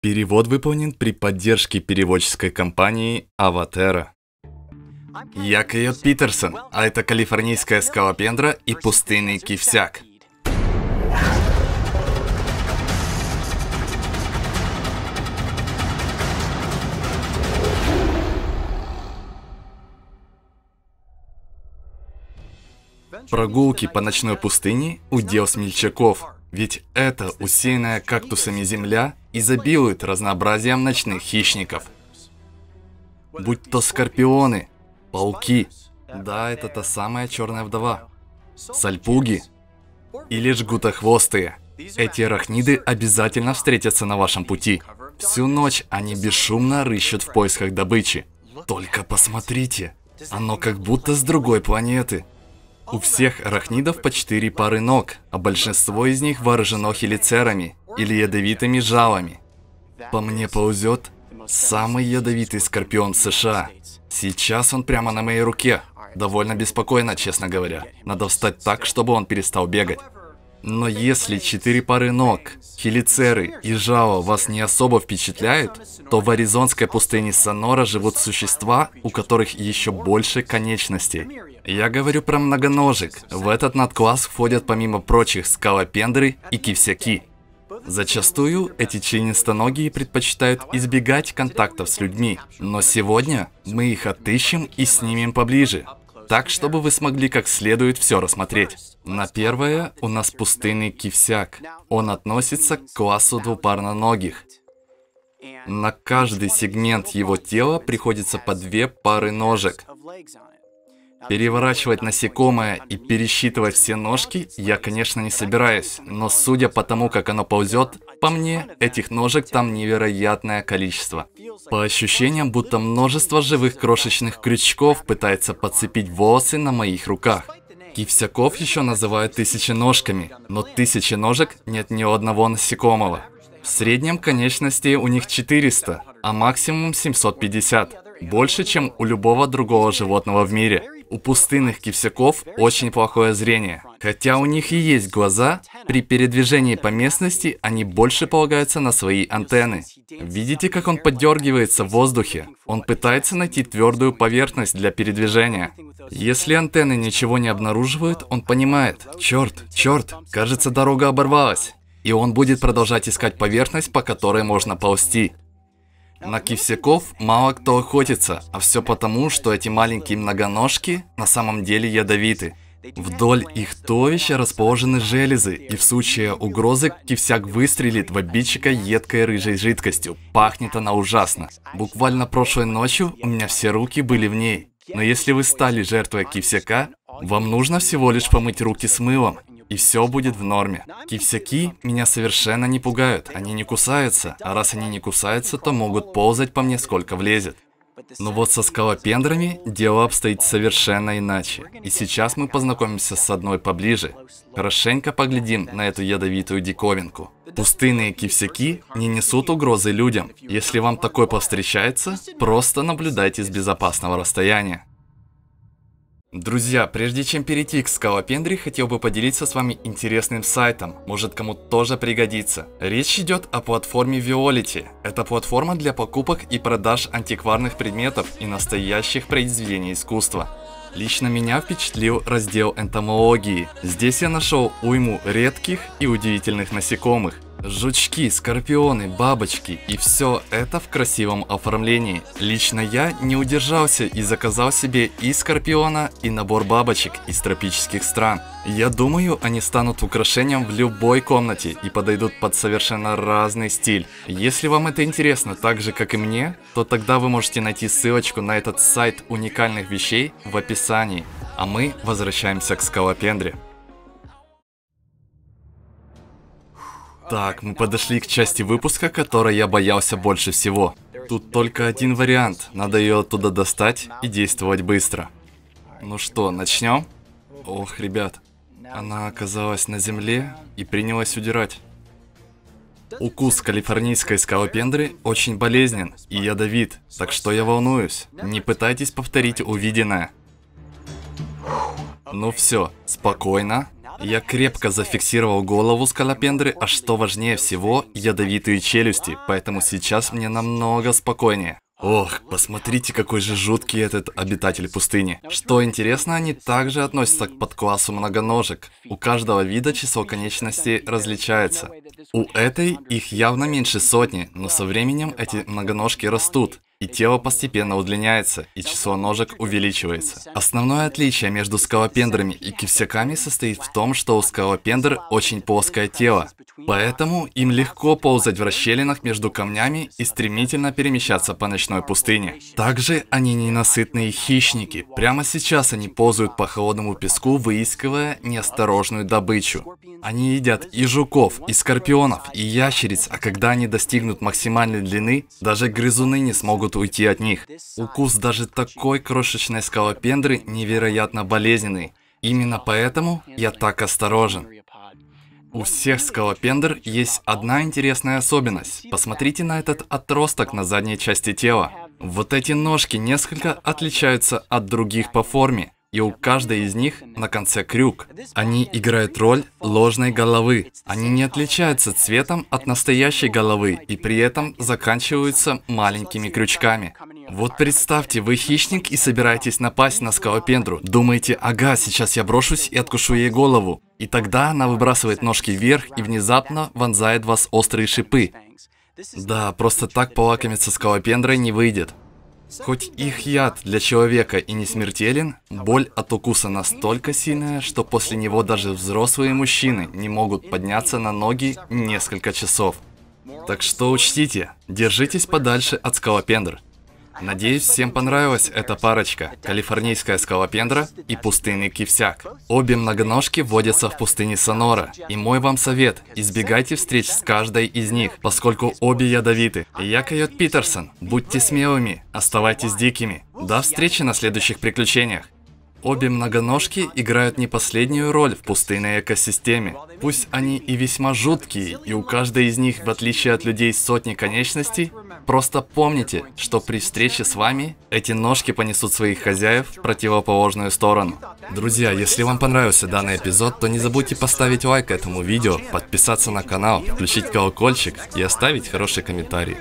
Перевод выполнен при поддержке переводческой компании «Аватера». Я Койот Питерсон, а это калифорнийская скалопендра и пустынный кивсяк. Прогулки по ночной пустыне – удел смельчаков, ведь это усеянная кактусами земля Изобилуют разнообразием ночных хищников. Будь то скорпионы, пауки, да, это та самая черная вдова, сальпуги или жгутохвостые. Эти арахниды обязательно встретятся на вашем пути. Всю ночь они бесшумно рыщут в поисках добычи. Только посмотрите, оно как будто с другой планеты. У всех арахнидов по четыре пары ног, а большинство из них вооружено хелицерами, или ядовитыми жалами. По мне ползет самый ядовитый скорпион США. Сейчас он прямо на моей руке. Довольно беспокойно, честно говоря. Надо встать так, чтобы он перестал бегать. Но если четыре пары ног, хелицеры и жао вас не особо впечатляют, то в аризонской пустыне Сонора живут существа, у которых еще больше конечностей. Я говорю про многоножек. В этот надкласс входят помимо прочих скалопендры и кивсяки. Зачастую эти членистоногие предпочитают избегать контактов с людьми, но сегодня мы их отыщем и снимем поближе, так, чтобы вы смогли как следует все рассмотреть. На первое у нас пустынный кивсяк. Он относится к классу двупарноногих. На каждый сегмент его тела приходится по две пары ножек. Переворачивать насекомое и пересчитывать все ножки я, конечно, не собираюсь, но судя по тому, как оно ползет, по мне, этих ножек там невероятное количество. По ощущениям, будто множество живых крошечных крючков пытается подцепить волосы на моих руках. Кивсяков еще называют тысячи ножками, но тысячи ножек нет ни одного насекомого. В среднем конечностей у них 400, а максимум 750. Больше, чем у любого другого животного в мире. У пустынных кивсяков очень плохое зрение. Хотя у них и есть глаза, при передвижении по местности они больше полагаются на свои антенны. Видите, как он подергивается в воздухе? Он пытается найти твердую поверхность для передвижения. Если антенны ничего не обнаруживают, он понимает, черт, черт, кажется, дорога оборвалась. И он будет продолжать искать поверхность, по которой можно ползти. На кивсяков мало кто охотится, а все потому, что эти маленькие многоножки на самом деле ядовиты. Вдоль их товища расположены железы, и в случае угрозы кивсяк выстрелит в обидчика едкой рыжей жидкостью. Пахнет она ужасно. Буквально прошлой ночью у меня все руки были в ней. Но если вы стали жертвой кивсяка, вам нужно всего лишь помыть руки с мылом и все будет в норме. Кивсяки меня совершенно не пугают, они не кусаются, а раз они не кусаются, то могут ползать по мне сколько влезет. Но вот со скалопендрами дело обстоит совершенно иначе. И сейчас мы познакомимся с одной поближе. Хорошенько поглядим на эту ядовитую диковинку. Пустынные кивсяки не несут угрозы людям. Если вам такой повстречается, просто наблюдайте с безопасного расстояния. Друзья, прежде чем перейти к скалопендре, хотел бы поделиться с вами интересным сайтом, может кому тоже пригодится. Речь идет о платформе Violity. Это платформа для покупок и продаж антикварных предметов и настоящих произведений искусства. Лично меня впечатлил раздел энтомологии. Здесь я нашел уйму редких и удивительных насекомых. Жучки, скорпионы, бабочки и все это в красивом оформлении. Лично я не удержался и заказал себе и скорпиона, и набор бабочек из тропических стран. Я думаю, они станут украшением в любой комнате и подойдут под совершенно разный стиль. Если вам это интересно так же, как и мне, то тогда вы можете найти ссылочку на этот сайт уникальных вещей в описании. А мы возвращаемся к скалопендре. Так, мы подошли к части выпуска, которой я боялся больше всего. Тут только один вариант. Надо ее оттуда достать и действовать быстро. Ну что, начнем? Ох, ребят. Она оказалась на земле и принялась удирать. Укус калифорнийской скалопендры очень болезнен и ядовит, так что я волнуюсь. Не пытайтесь повторить увиденное. Ну все, спокойно, я крепко зафиксировал голову скалопендры, а что важнее всего, ядовитые челюсти, поэтому сейчас мне намного спокойнее. Ох, посмотрите, какой же жуткий этот обитатель пустыни. Что интересно, они также относятся к подклассу многоножек. У каждого вида число конечностей различается. У этой их явно меньше сотни, но со временем эти многоножки растут и тело постепенно удлиняется, и число ножек увеличивается. Основное отличие между скалопендрами и кивсяками состоит в том, что у скалопендр очень плоское тело, поэтому им легко ползать в расщелинах между камнями и стремительно перемещаться по ночной пустыне. Также они ненасытные хищники. Прямо сейчас они ползают по холодному песку, выискивая неосторожную добычу. Они едят и жуков, и скорпионов, и ящериц, а когда они достигнут максимальной длины, даже грызуны не смогут уйти от них. Укус даже такой крошечной скалопендры невероятно болезненный. Именно поэтому я так осторожен. У всех скалопендр есть одна интересная особенность. Посмотрите на этот отросток на задней части тела. Вот эти ножки несколько отличаются от других по форме и у каждой из них на конце крюк. Они играют роль ложной головы. Они не отличаются цветом от настоящей головы и при этом заканчиваются маленькими крючками. Вот представьте, вы хищник и собираетесь напасть на скалопендру. Думаете, ага, сейчас я брошусь и откушу ей голову. И тогда она выбрасывает ножки вверх и внезапно вонзает вас острые шипы. Да, просто так полакомиться скалопендрой не выйдет. Хоть их яд для человека и не смертелен, боль от укуса настолько сильная, что после него даже взрослые мужчины не могут подняться на ноги несколько часов. Так что учтите, держитесь подальше от скалопендр. Надеюсь, всем понравилась эта парочка. Калифорнийская скалопендра и пустынный кивсяк. Обе многоножки водятся в пустыне Сонора. И мой вам совет, избегайте встреч с каждой из них, поскольку обе ядовиты. я Койот Питерсон. Будьте смелыми, оставайтесь дикими. До встречи на следующих приключениях. Обе многоножки играют не последнюю роль в пустынной экосистеме. Пусть они и весьма жуткие, и у каждой из них, в отличие от людей сотни конечностей, просто помните, что при встрече с вами эти ножки понесут своих хозяев в противоположную сторону. Друзья, если вам понравился данный эпизод, то не забудьте поставить лайк этому видео, подписаться на канал, включить колокольчик и оставить хороший комментарий.